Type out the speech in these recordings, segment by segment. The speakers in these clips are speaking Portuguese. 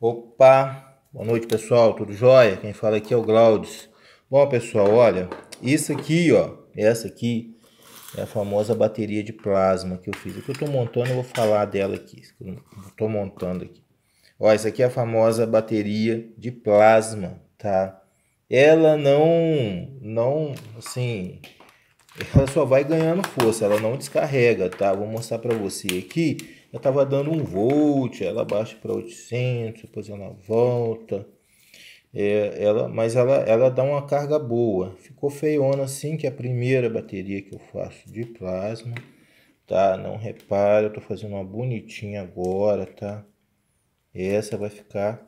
Opa, boa noite pessoal, tudo jóia? Quem fala aqui é o Glaudes. Bom pessoal, olha, isso aqui ó, essa aqui é a famosa bateria de plasma que eu fiz. O que eu estou montando, eu vou falar dela aqui, estou montando aqui. Ó, essa aqui é a famosa bateria de plasma, tá? Ela não, não, assim, ela só vai ganhando força, ela não descarrega, tá? Vou mostrar para você aqui eu estava dando um volt, ela baixa para 800, depois ela volta. É, ela, mas ela, ela dá uma carga boa. Ficou feiona assim, que é a primeira bateria que eu faço de plasma, tá? Não repara, eu tô fazendo uma bonitinha agora, tá? Essa vai ficar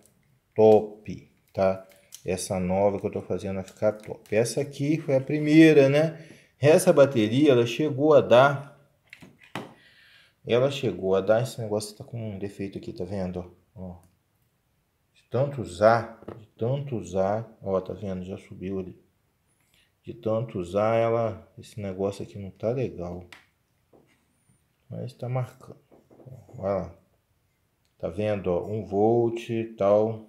top, tá? Essa nova que eu tô fazendo vai ficar top. Essa aqui foi a primeira, né? Essa bateria, ela chegou a dar ela chegou a dar esse negócio tá com um defeito aqui, tá vendo? Ó. De tanto usar, de tanto usar, ó, tá vendo? Já subiu ali. De tanto usar, ela, esse negócio aqui não tá legal. Mas tá marcando. vai lá. Tá vendo, ó, um volt e tal.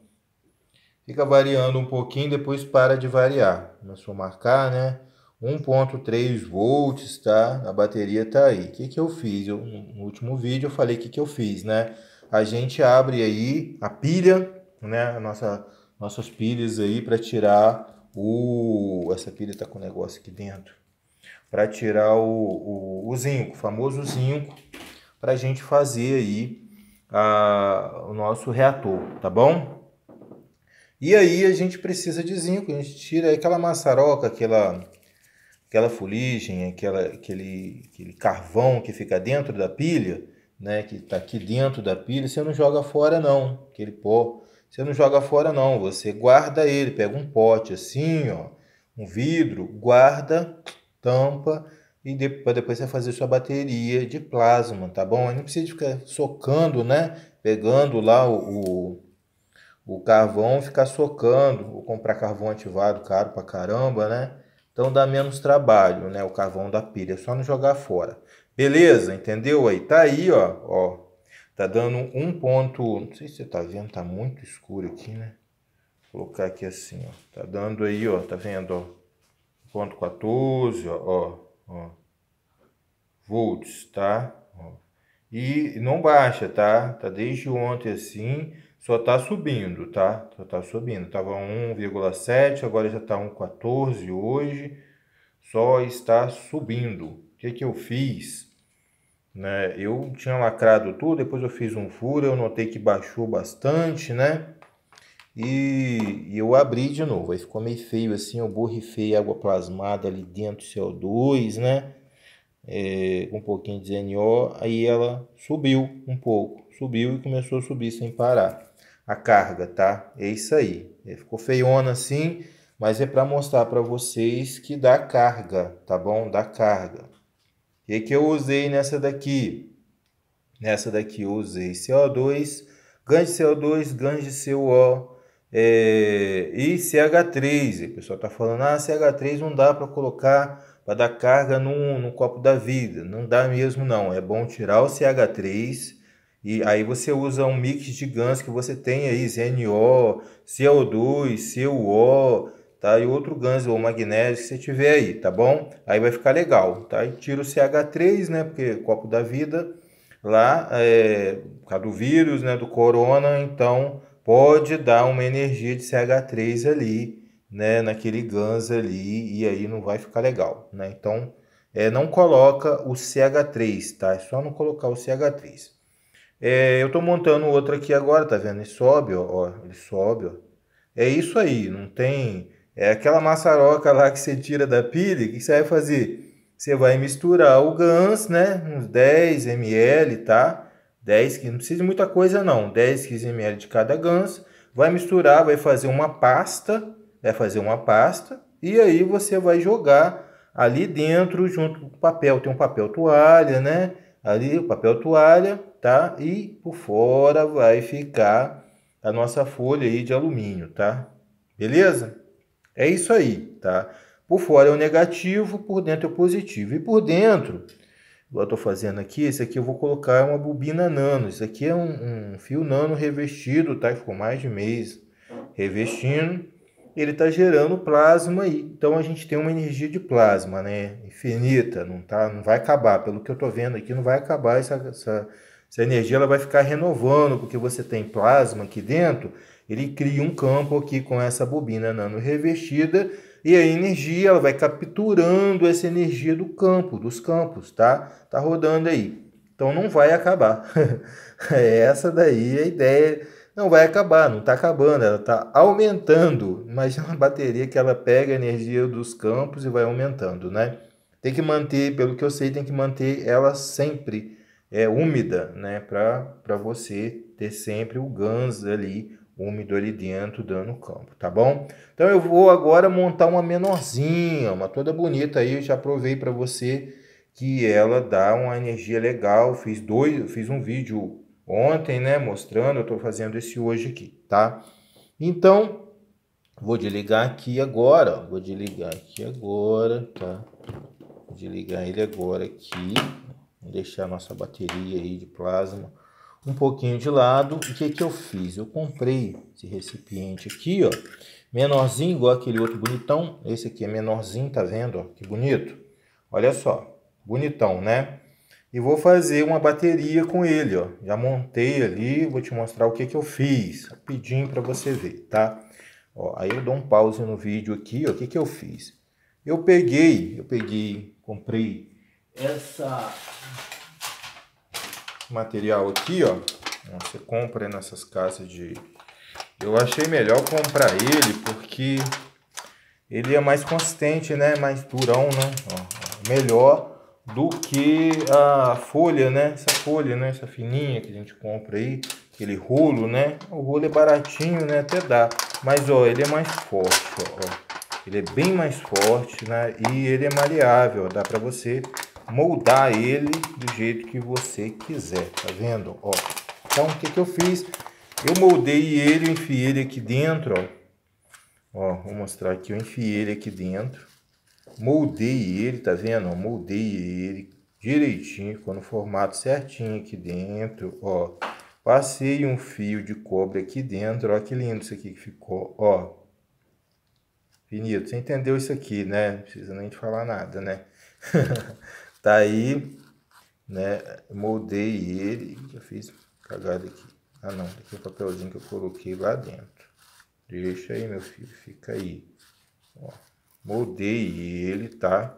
Fica variando um pouquinho, depois para de variar. Começou a marcar, né? 1.3 volts, tá? A bateria tá aí. O que, que eu fiz? Eu, no último vídeo eu falei o que, que eu fiz, né? A gente abre aí a pilha, né? A nossa, nossas pilhas aí para tirar o... Essa pilha tá com um negócio aqui dentro. Para tirar o, o, o zinco, o famoso zinco, para a gente fazer aí a, o nosso reator, tá bom? E aí a gente precisa de zinco, a gente tira aquela maçaroca, aquela aquela fuligem, aquela, aquele, aquele carvão que fica dentro da pilha, né, que está aqui dentro da pilha, você não joga fora não, aquele pó. Você não joga fora não, você guarda ele, pega um pote assim, ó, um vidro, guarda, tampa e depois, depois você fazer sua bateria de plasma, tá bom? Aí não precisa ficar socando, né? Pegando lá o, o, o carvão, ficar socando, ou comprar carvão ativado caro pra caramba, né? Então dá menos trabalho, né? O carvão da pilha, é só não jogar fora. Beleza, entendeu aí? Tá aí, ó, ó. Tá dando um ponto, não sei se você tá vendo, tá muito escuro aqui, né? Vou colocar aqui assim, ó. Tá dando aí, ó, tá vendo, ó. Ponto 14, ó, ó, ó. Volts, tá? Ó. E não baixa, tá? Tá desde ontem assim. Só está subindo, tá? Só está subindo. Tava 1,7, agora já está 1,14 hoje. Só está subindo. O que, que eu fiz? Né? Eu tinha lacrado tudo, depois eu fiz um furo, eu notei que baixou bastante, né? E, e, eu abri de novo. Aí ficou meio feio assim, eu borrifei água plasmada ali dentro, CO2, né? é, um pouquinho de NO, aí ela subiu um pouco, subiu e começou a subir sem parar a carga, tá? É isso aí. É, ficou feiona assim, mas é para mostrar para vocês que dá carga, tá bom? Dá carga. E que eu usei nessa daqui? Nessa daqui eu usei CO2, ganho de CO2, ganho de CO, é, e CH3. O pessoal tá falando, ah, CH3 não dá para colocar para dar carga no, no copo da vida. Não dá mesmo, não. É bom tirar o CH3 e aí você usa um mix de GANs que você tem aí, ZNO, CO2, CuO, tá? E outro GANs ou magnésio que você tiver aí, tá bom? Aí vai ficar legal, tá? E tira o CH3, né? Porque copo da vida lá, é, por causa do vírus, né? Do corona, então pode dar uma energia de CH3 ali, né, naquele GANs ali e aí não vai ficar legal, né? Então, é, não coloca o CH3, tá? É só não colocar o CH3. É, eu estou montando outro aqui agora, tá vendo? Ele sobe, ó, ó, ele sobe, ó. É isso aí, não tem... É aquela maçaroca lá que você tira da pilha, o que você vai fazer? Você vai misturar o Gans, né? Uns 10 ml, tá? 10, que não precisa de muita coisa não. 10, 15 ml de cada Gans. Vai misturar, vai fazer uma pasta, é fazer uma pasta e aí você vai jogar ali dentro junto com o papel. Tem um papel toalha, né? Ali o papel toalha, tá? E por fora vai ficar a nossa folha aí de alumínio, tá? Beleza? É isso aí, tá? Por fora é o negativo, por dentro é o positivo. E por dentro, eu estou fazendo aqui, esse aqui eu vou colocar uma bobina nano. Isso aqui é um, um fio nano revestido, tá? Ficou mais de mês revestindo ele está gerando plasma aí. Então a gente tem uma energia de plasma, né? Infinita, não, tá, não vai acabar. Pelo que eu estou vendo aqui, não vai acabar essa, essa, essa, energia, ela vai ficar renovando, porque você tem plasma aqui dentro, ele cria um campo aqui com essa bobina nano revestida, e a energia ela vai capturando essa energia do campo, dos campos, tá? Tá rodando aí. Então não vai acabar. É essa daí é a ideia não vai acabar, não está acabando, ela está aumentando. Imagina é uma bateria que ela pega a energia dos campos e vai aumentando, né? Tem que manter, pelo que eu sei, tem que manter ela sempre é, úmida, né? Para você ter sempre o GANS ali, úmido ali dentro, dando campo, tá bom? Então eu vou agora montar uma menorzinha, uma toda bonita aí, eu já provei para você que ela dá uma energia legal. Fiz dois, fiz um vídeo ontem, né? Mostrando, eu estou fazendo esse hoje aqui, tá? Então, vou desligar aqui agora, ó. vou desligar aqui agora, tá? Vou desligar ele agora aqui, vou deixar a nossa bateria aí de plasma um pouquinho de lado. O que que eu fiz? Eu comprei esse recipiente aqui, ó, menorzinho igual aquele outro bonitão. Esse aqui é menorzinho, tá vendo? Ó, que bonito. Olha só, bonitão, né? e vou fazer uma bateria com ele, ó. Já montei ali, vou te mostrar o que que eu fiz, rapidinho para você ver, tá? Ó, aí eu dou um pause no vídeo aqui, ó, o que que eu fiz? Eu peguei, eu peguei, comprei essa material aqui, ó. Você compra nessas casas de... Eu achei melhor comprar ele porque ele é mais consistente, né? Mais durão, né? Ó, melhor do que a folha, né? Essa folha, né? Essa fininha que a gente compra aí, aquele rolo, né? O rolo é baratinho, né? Até dá. Mas, ó, ele é mais forte, ó. Ele é bem mais forte, né? E ele é maleável, ó. Dá para você moldar ele do jeito que você quiser, tá vendo? Ó, então, o que que eu fiz? Eu moldei ele, eu enfiei ele aqui dentro, ó. Ó, vou mostrar aqui, eu enfiei ele aqui dentro moldei ele, tá vendo? moldei ele direitinho, ficou no formato certinho aqui dentro, ó. Passei um fio de cobre aqui dentro, ó que lindo isso aqui que ficou, ó. Finito, você entendeu isso aqui, né? Não precisa nem te falar nada, né? tá aí, né? Moldei ele, já fiz cagada aqui. Ah não, aqui é o papelzinho que eu coloquei lá dentro. Deixa aí, meu filho, fica aí, ó. Moldei ele, tá?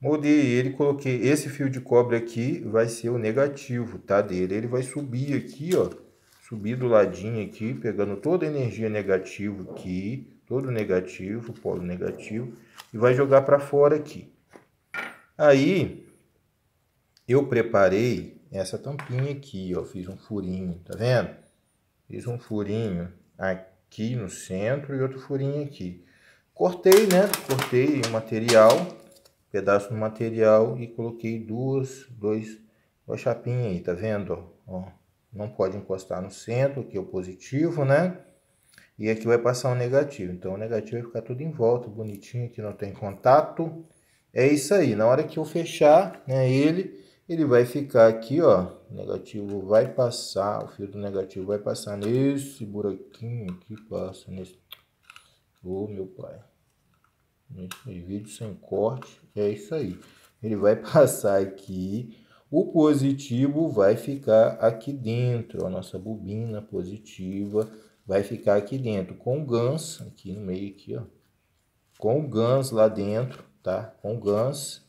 Moldei ele, coloquei esse fio de cobre aqui, vai ser o negativo, tá? Dele, ele vai subir aqui, ó. Subir do ladinho aqui, pegando toda a energia negativa aqui, todo negativo, polo negativo, e vai jogar para fora aqui. Aí, eu preparei essa tampinha aqui, ó, fiz um furinho, tá vendo? Fiz um furinho aqui no centro e outro furinho aqui. Cortei, né? Cortei o material, pedaço do material e coloquei duas, dois, duas chapinhas aí, tá vendo? Ó, não pode encostar no centro, que é o positivo, né? E aqui vai passar o um negativo. Então, o negativo vai ficar tudo em volta, bonitinho, aqui não tem contato. É isso aí. Na hora que eu fechar né, ele, ele vai ficar aqui, ó. O negativo vai passar, o fio do negativo vai passar nesse buraquinho aqui, passa nesse... Ô, oh, meu pai. Né? Vídeo sem corte, é isso aí. Ele vai passar aqui, o positivo vai ficar aqui dentro, a nossa bobina positiva vai ficar aqui dentro, com o GANS, aqui no meio, aqui, ó. Com o GANS lá dentro, tá? Com o GANS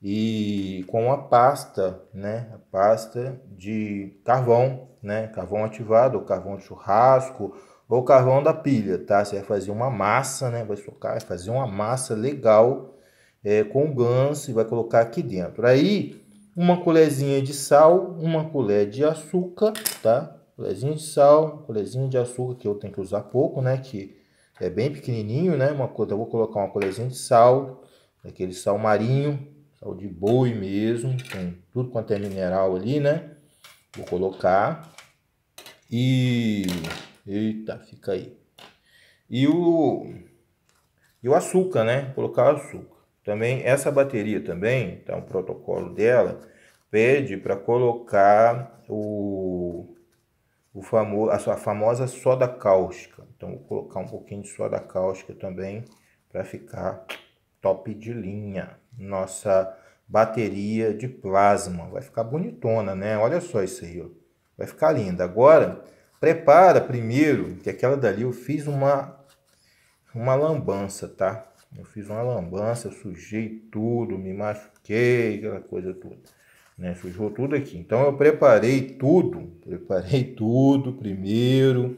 e com a pasta, né? A pasta de carvão, né? Carvão ativado, carvão de churrasco, ou carvão da pilha, tá? Você vai fazer uma massa, né? Vai socar, vai fazer uma massa legal é, com ganso e vai colocar aqui dentro. Aí, uma colherzinha de sal, uma colher de açúcar, tá? Colherzinha de sal, colherzinha de açúcar, que eu tenho que usar pouco, né? Que é bem pequenininho, né? Uma, eu vou colocar uma colherzinha de sal, aquele sal marinho, sal de boi mesmo, com tudo quanto é mineral ali, né? Vou colocar. E Eita, fica aí. E o, e o açúcar, né? Colocar açúcar. Também essa bateria também, tá? O protocolo dela pede para colocar o, o famo, a sua famosa soda cáustica. Então vou colocar um pouquinho de soda cáustica também para ficar top de linha. Nossa bateria de plasma. Vai ficar bonitona, né? Olha só isso aí, ó. Vai ficar linda. Agora Prepara primeiro, que aquela dali eu fiz uma, uma lambança, tá? Eu fiz uma lambança, sujei tudo, me machuquei, aquela coisa toda. Né? Sujou tudo aqui. Então eu preparei tudo, preparei tudo primeiro.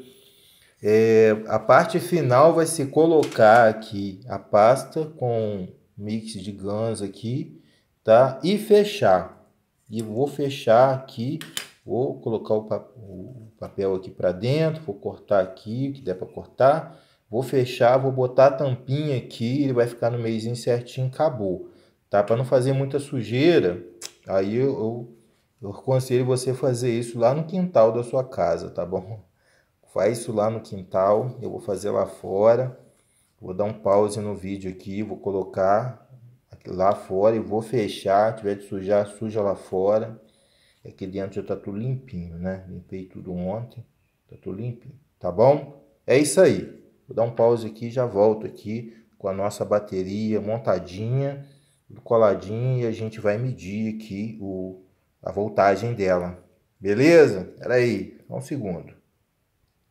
É, a parte final vai se colocar aqui a pasta com mix de gans aqui, tá? E fechar. E vou fechar aqui, vou colocar o, o papel aqui para dentro, vou cortar aqui o que der para cortar, vou fechar, vou botar a tampinha aqui, ele vai ficar no meizinho certinho, acabou. Tá? Para não fazer muita sujeira, aí eu, eu, eu aconselho você fazer isso lá no quintal da sua casa, tá bom? Faz isso lá no quintal, eu vou fazer lá fora. Vou dar um pause no vídeo aqui, vou colocar lá fora e vou fechar. Se tiver de sujar, suja lá fora. É que de antes eu tá tudo limpinho, né? Limpei tudo ontem, tá tudo limpinho, tá bom? É isso aí. Vou dar um pause aqui e já volto aqui com a nossa bateria montadinha, coladinha, e a gente vai medir aqui o, a voltagem dela. Beleza? Era aí, só um segundo.